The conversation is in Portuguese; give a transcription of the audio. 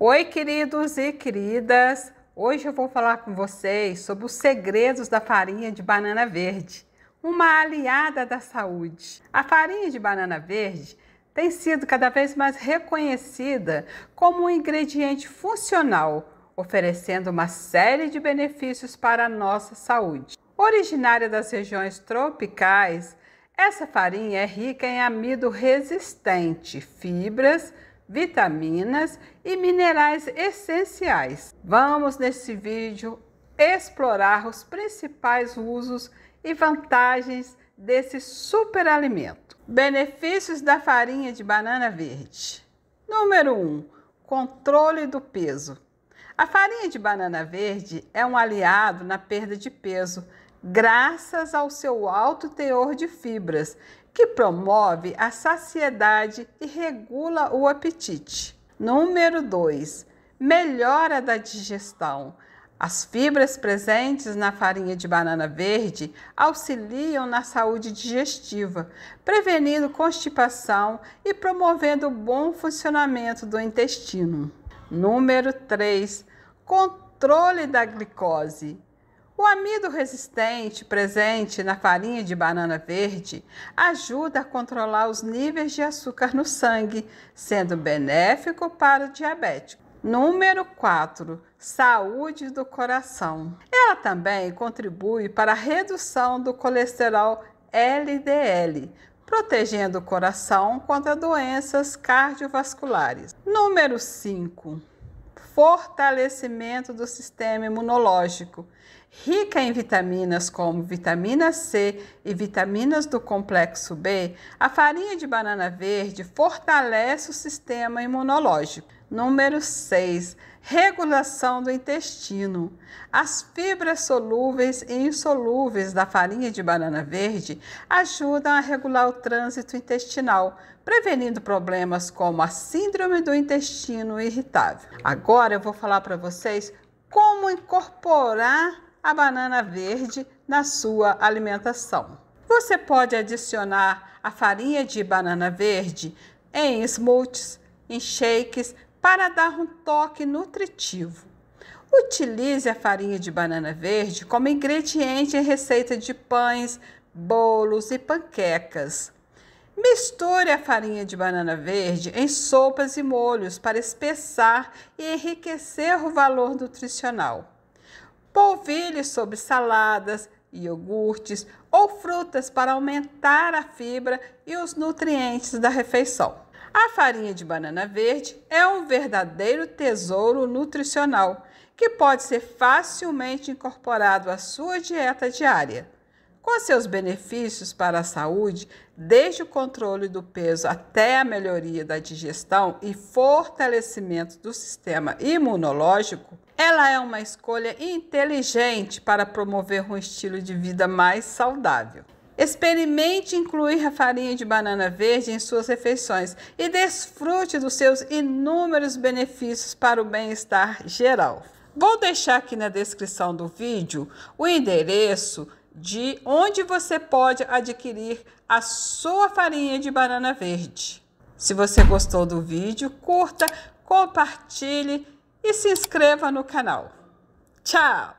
Oi, queridos e queridas! Hoje eu vou falar com vocês sobre os segredos da farinha de banana verde, uma aliada da saúde. A farinha de banana verde tem sido cada vez mais reconhecida como um ingrediente funcional, oferecendo uma série de benefícios para a nossa saúde. Originária das regiões tropicais, essa farinha é rica em amido resistente, fibras, vitaminas e minerais essenciais. Vamos nesse vídeo explorar os principais usos e vantagens desse superalimento. Benefícios da farinha de banana verde. Número 1. Um, controle do peso. A farinha de banana verde é um aliado na perda de peso, graças ao seu alto teor de fibras que promove a saciedade e regula o apetite. Número 2. Melhora da digestão. As fibras presentes na farinha de banana verde auxiliam na saúde digestiva, prevenindo constipação e promovendo o bom funcionamento do intestino. Número 3. Controle da glicose. O amido resistente presente na farinha de banana verde ajuda a controlar os níveis de açúcar no sangue, sendo benéfico para o diabético. Número 4. Saúde do coração. Ela também contribui para a redução do colesterol LDL, protegendo o coração contra doenças cardiovasculares. Número 5 fortalecimento do sistema imunológico, rica em vitaminas como vitamina C e vitaminas do complexo B, a farinha de banana verde fortalece o sistema imunológico. Número 6. Regulação do intestino. As fibras solúveis e insolúveis da farinha de banana verde ajudam a regular o trânsito intestinal, prevenindo problemas como a síndrome do intestino irritável. Agora eu vou falar para vocês como incorporar a banana verde na sua alimentação. Você pode adicionar a farinha de banana verde em smoothies, em shakes, para dar um toque nutritivo. Utilize a farinha de banana verde como ingrediente em receita de pães, bolos e panquecas. Misture a farinha de banana verde em sopas e molhos para espessar e enriquecer o valor nutricional. Polvilhe sobre saladas, iogurtes ou frutas para aumentar a fibra e os nutrientes da refeição. A farinha de banana verde é um verdadeiro tesouro nutricional que pode ser facilmente incorporado à sua dieta diária. Com seus benefícios para a saúde, desde o controle do peso até a melhoria da digestão e fortalecimento do sistema imunológico, ela é uma escolha inteligente para promover um estilo de vida mais saudável. Experimente incluir a farinha de banana verde em suas refeições e desfrute dos seus inúmeros benefícios para o bem-estar geral. Vou deixar aqui na descrição do vídeo o endereço de onde você pode adquirir a sua farinha de banana verde. Se você gostou do vídeo, curta, compartilhe e se inscreva no canal. Tchau!